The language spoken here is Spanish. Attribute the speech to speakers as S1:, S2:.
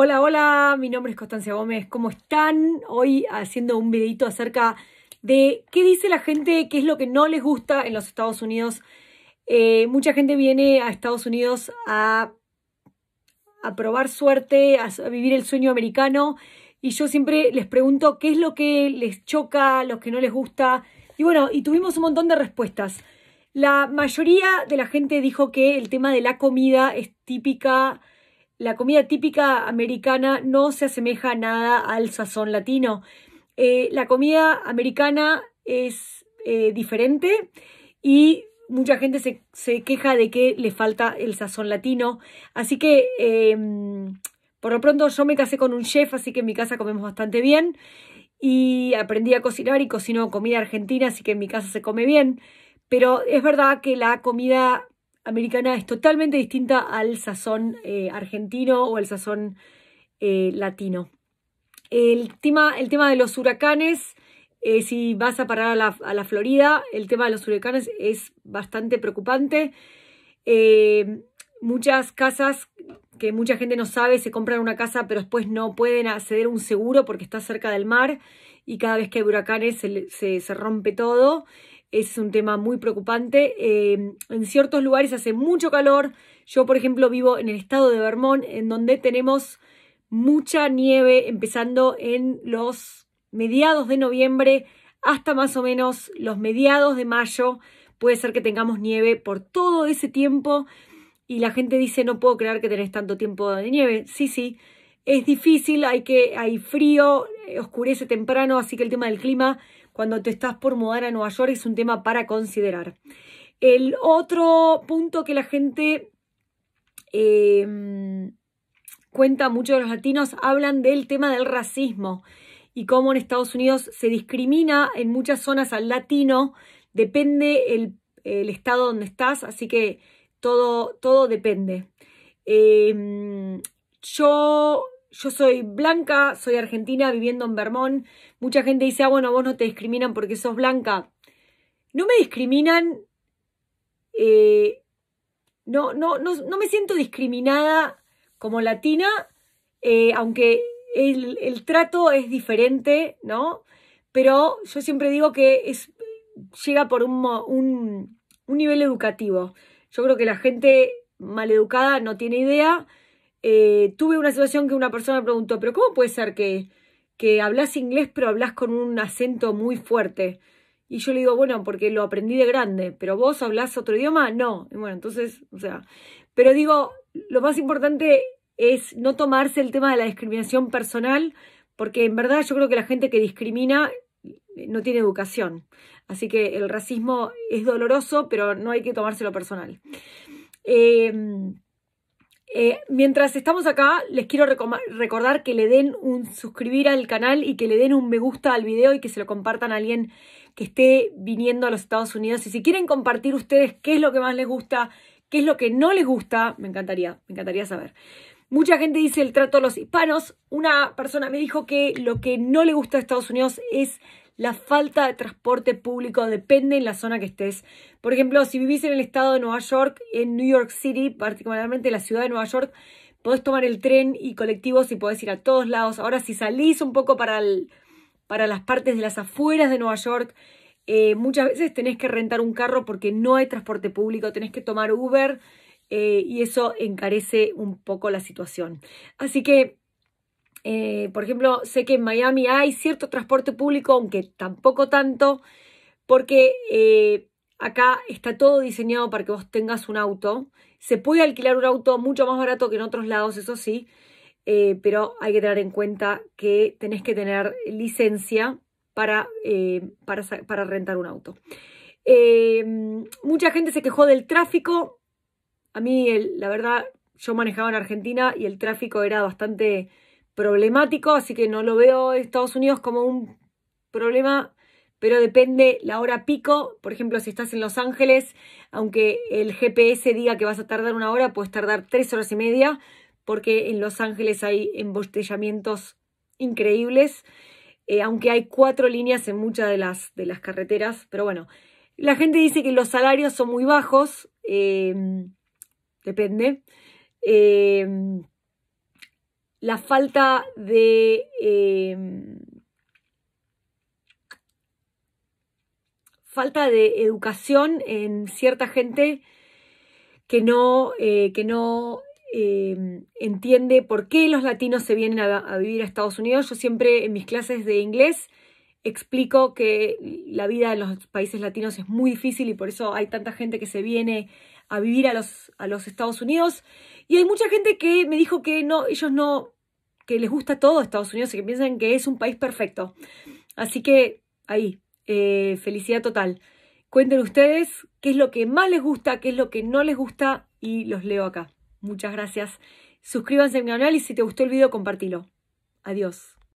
S1: Hola, hola, mi nombre es Constancia Gómez, ¿cómo están? Hoy haciendo un videito acerca de qué dice la gente, qué es lo que no les gusta en los Estados Unidos. Eh, mucha gente viene a Estados Unidos a, a probar suerte, a, a vivir el sueño americano y yo siempre les pregunto qué es lo que les choca, lo que no les gusta. Y bueno, y tuvimos un montón de respuestas. La mayoría de la gente dijo que el tema de la comida es típica la comida típica americana no se asemeja nada al sazón latino. Eh, la comida americana es eh, diferente y mucha gente se, queja de que le falta el sazón latino. Así que, em, por lo pronto, yo me casé con un chef, así que en mi casa comemos bastante bien. Y aprendí a cocinar y cocino comida argentina, así que en mi casa se come bien. Pero es verdad que la comida americana es totalmente distinta al sazón eh, argentino o al sazón eh, latino. El tema, el tema, de los huracanes, eh, si vas a parar a la, Florida, el tema de los huracanes es bastante preocupante. muchas casas que mucha gente no sabe, se compran una casa pero después no pueden acceder a un seguro porque está cerca del mar y cada vez que hay huracanes se rompe todo es un tema muy preocupante. Eh, en ciertos lugares hace mucho calor. Yo, por ejemplo, vivo en el estado de Vermont, en donde tenemos mucha nieve, empezando en los mediados de noviembre hasta más o menos los mediados de mayo. Puede ser que tengamos nieve por todo ese tiempo y la gente dice, no puedo creer que tenés tanto tiempo de nieve. Sí, sí, es difícil, hay, que, hay frío, eh, oscurece temprano, así que el tema del clima cuando te estás por mudar a Nueva York es un tema para considerar. El otro punto que la gente em, cuenta muchos de los latinos, hablan del tema del racismo y cómo en Estados Unidos se discrimina en muchas zonas al latino, depende el, estado donde estás, así que todo, todo depende. Em, yo yo soy blanca, soy argentina viviendo en Vermont. Mucha gente dice, ah, bueno, vos no te discriminan porque sos blanca. No me discriminan. Eh, no, me siento discriminada como latina, eh, aunque el, trato es diferente, ¿no? Pero yo siempre digo que llega por un, un nivel educativo. Yo creo que la gente maleducada no tiene idea eh, tuve una situación que una persona me preguntó, pero ¿cómo puede ser que, hablas inglés pero hablas con un acento muy fuerte? Y yo le digo, bueno, porque lo aprendí de grande, pero vos hablas otro idioma, no. bueno, entonces, o sea, pero digo, lo más importante es no tomarse el tema de la discriminación personal, porque en verdad yo creo que la gente que discrimina eh, no tiene educación. Así que el racismo es doloroso, pero no hay que tomárselo personal. Eh, eh, mientras estamos acá, les quiero recordar que le den un suscribir al canal y que le den un me gusta al video y que se lo compartan a alguien que esté viniendo a los Estados Unidos. Y si quieren compartir ustedes qué es lo que más les gusta, qué es lo que no les gusta, me encantaría, me encantaría saber. Mucha gente dice el trato a los hispanos. Una persona me dijo que lo que no le gusta a Estados Unidos es la falta de transporte público depende en la zona que estés. Por ejemplo, si vivís en el estado de Nueva York, en New York City, particularmente la ciudad de Nueva York, podés tomar el tren y colectivos y podés ir a todos lados. Ahora, si salís un poco para, para las partes de las afueras de Nueva York, eh, muchas veces tenés que rentar un carro porque no hay transporte público, tenés que tomar Uber eh, y eso encarece un poco la situación. Así que eh, por ejemplo, sé que en Miami hay cierto transporte público, aunque tampoco tanto, porque eh, acá está todo diseñado para que vos tengas un auto. Se puede alquilar un auto mucho más barato que en otros lados, eso sí, eh, pero hay que tener en cuenta que tenés que tener licencia para, para, rentar un auto. Em, mucha gente se quejó del tráfico. A mí, la verdad, yo manejaba en Argentina y el tráfico era bastante problemático, así que no lo veo Estados Unidos como un problema, pero depende la hora pico. Por ejemplo, si estás en Los Ángeles, aunque el GPS diga que vas a tardar una hora, puedes tardar tres horas y media, porque en Los Ángeles hay embotellamientos increíbles, eh, aunque hay cuatro líneas en muchas de las, de las carreteras, pero bueno. La gente dice que los salarios son muy bajos, eh, depende. Eh, la falta de... Em, falta de educación en cierta gente que no, eh, que no em, entiende por qué los latinos se vienen a, a, vivir a Estados Unidos. Yo siempre en mis clases de inglés explico que la vida en los países latinos es muy difícil y por eso hay tanta gente que se viene a vivir a los, a los Estados Unidos. Y hay mucha gente que me dijo que no, ellos no, que les gusta todo Estados Unidos y que piensan que es un país perfecto. Así que ahí, eh, felicidad total. Cuenten ustedes qué es lo que más les gusta, qué es lo que no les gusta y los leo acá. Muchas gracias. Suscríbanse a mi canal y si te gustó el video, compartilo. Adiós.